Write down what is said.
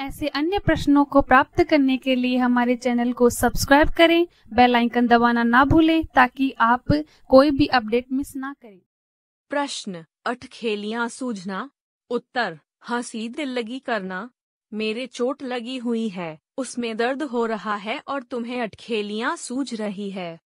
ऐसे अन्य प्रश्नों को प्राप्त करने के लिए हमारे चैनल को सब्सक्राइब करें बेल आइकन दबाना ना भूलें ताकि आप कोई भी अपडेट मिस ना करें प्रश्न अटखेलियां सूझना उत्तर हंसी दिल लगी करना मेरे चोट लगी हुई है उसमें दर्द हो रहा है और तुम्हें अटखेलियां सूझ रही है